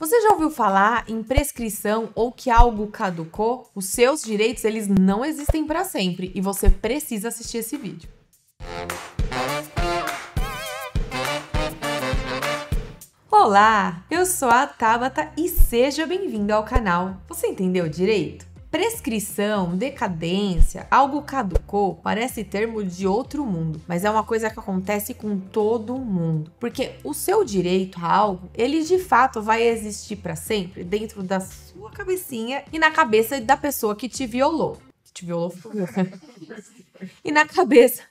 Você já ouviu falar em prescrição ou que algo caducou? Os seus direitos eles não existem para sempre e você precisa assistir esse vídeo. Olá, eu sou a Tabata e seja bem-vindo ao canal. Você entendeu direito? Prescrição, decadência, algo caducou, parece termo de outro mundo, mas é uma coisa que acontece com todo mundo, porque o seu direito a algo, ele de fato vai existir para sempre dentro da sua cabecinha e na cabeça da pessoa que te violou. Que te violou. e na cabeça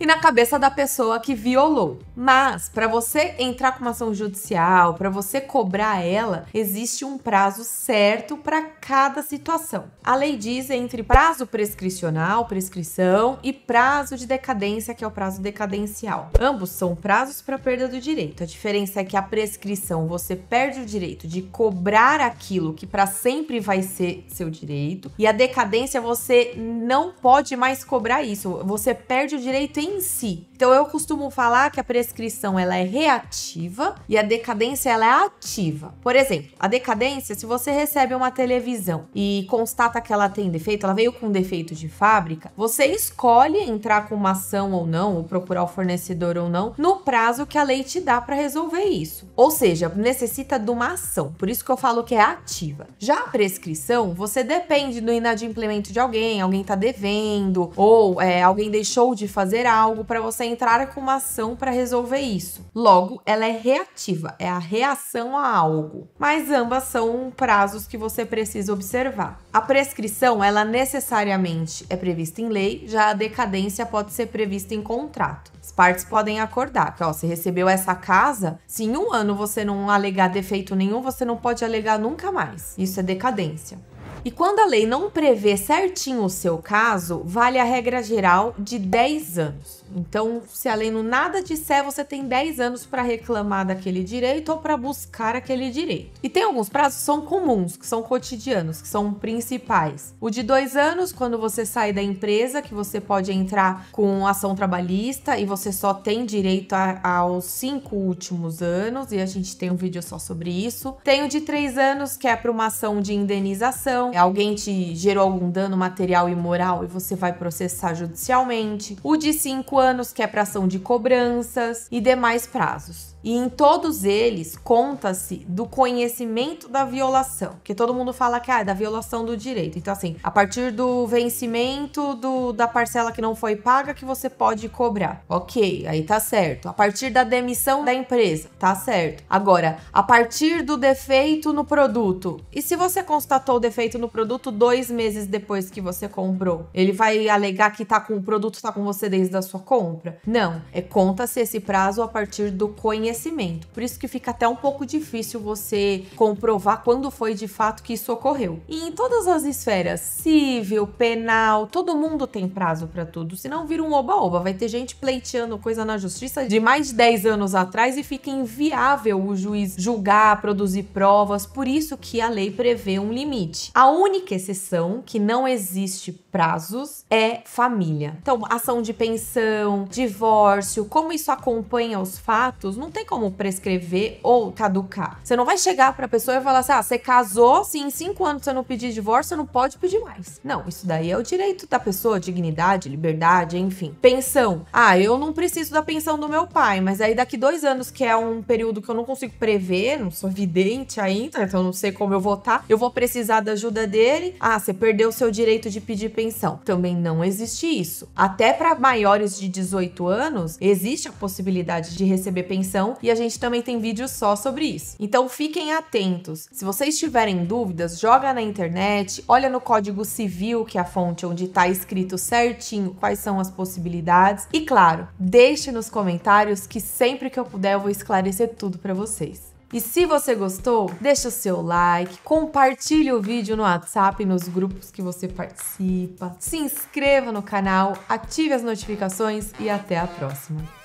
e na cabeça da pessoa que violou. Mas para você entrar com uma ação judicial, para você cobrar ela, existe um prazo certo para cada situação. A lei diz entre prazo prescricional, prescrição e prazo de decadência, que é o prazo decadencial. Ambos são prazos para perda do direito. A diferença é que a prescrição você perde o direito de cobrar aquilo que para sempre vai ser seu direito e a decadência você não pode mais cobrar isso. Você perde o direito sem si. Então eu costumo falar que a prescrição ela é reativa e a decadência ela é ativa. Por exemplo, a decadência, se você recebe uma televisão e constata que ela tem defeito, ela veio com defeito de fábrica, você escolhe entrar com uma ação ou não, ou procurar o fornecedor ou não, no prazo que a lei te dá para resolver isso. Ou seja, necessita de uma ação. Por isso que eu falo que é ativa. Já a prescrição, você depende do inadimplemento de alguém, alguém tá devendo ou é, alguém deixou de fazer algo para você Entrar com uma ação para resolver isso. Logo, ela é reativa, é a reação a algo. Mas ambas são prazos que você precisa observar. A prescrição, ela necessariamente é prevista em lei, já a decadência pode ser prevista em contrato. As partes podem acordar que, ó, você recebeu essa casa, se em um ano você não alegar defeito nenhum, você não pode alegar nunca mais. Isso é decadência. E quando a lei não prevê certinho o seu caso, vale a regra geral de 10 anos. Então, se a lei no nada disser, você tem 10 anos para reclamar daquele direito ou para buscar aquele direito. E tem alguns prazos que são comuns, que são cotidianos, que são principais. O de dois anos, quando você sai da empresa, que você pode entrar com ação trabalhista e você só tem direito a, aos cinco últimos anos, e a gente tem um vídeo só sobre isso. Tem o de três anos, que é para uma ação de indenização, alguém te gerou algum dano material e moral e você vai processar judicialmente. O de cinco anos, que é para ação de cobranças e demais prazos. E em todos eles conta-se do conhecimento da violação, que todo mundo fala que ah, é da violação do direito. Então, assim, a partir do vencimento do, da parcela que não foi paga, que você pode cobrar. Ok, aí tá certo. A partir da demissão da empresa, tá certo. Agora, a partir do defeito no produto, e se você constatou o defeito no produto dois meses depois que você comprou, ele vai alegar que tá com o produto tá com você desde a sua compra? Não, é conta-se esse prazo a partir do conhecimento conhecimento. Por isso que fica até um pouco difícil você comprovar quando foi de fato que isso ocorreu. E em todas as esferas, civil, penal, todo mundo tem prazo para tudo, senão vira um oba-oba. Vai ter gente pleiteando coisa na justiça de mais de 10 anos atrás e fica inviável o juiz julgar, produzir provas, por isso que a lei prevê um limite. A única exceção que não existe prazos é família. Então, ação de pensão, divórcio, como isso acompanha os fatos, não tem tem como prescrever ou caducar. Você não vai chegar pra pessoa e falar assim: ah, você casou, se em cinco anos você não pedir divórcio, você não pode pedir mais. Não, isso daí é o direito da pessoa, dignidade, liberdade, enfim. Pensão. Ah, eu não preciso da pensão do meu pai, mas aí daqui dois anos, que é um período que eu não consigo prever, não sou vidente ainda, então não sei como eu vou votar, tá, eu vou precisar da ajuda dele. Ah, você perdeu o seu direito de pedir pensão. Também não existe isso. Até para maiores de 18 anos, existe a possibilidade de receber pensão e a gente também tem vídeo só sobre isso. Então fiquem atentos. Se vocês tiverem dúvidas, joga na internet, olha no Código Civil, que é a fonte onde está escrito certinho quais são as possibilidades e claro, deixe nos comentários que sempre que eu puder eu vou esclarecer tudo para vocês. E se você gostou, deixa o seu like, compartilhe o vídeo no WhatsApp e nos grupos que você participa, se inscreva no canal, ative as notificações e até a próxima.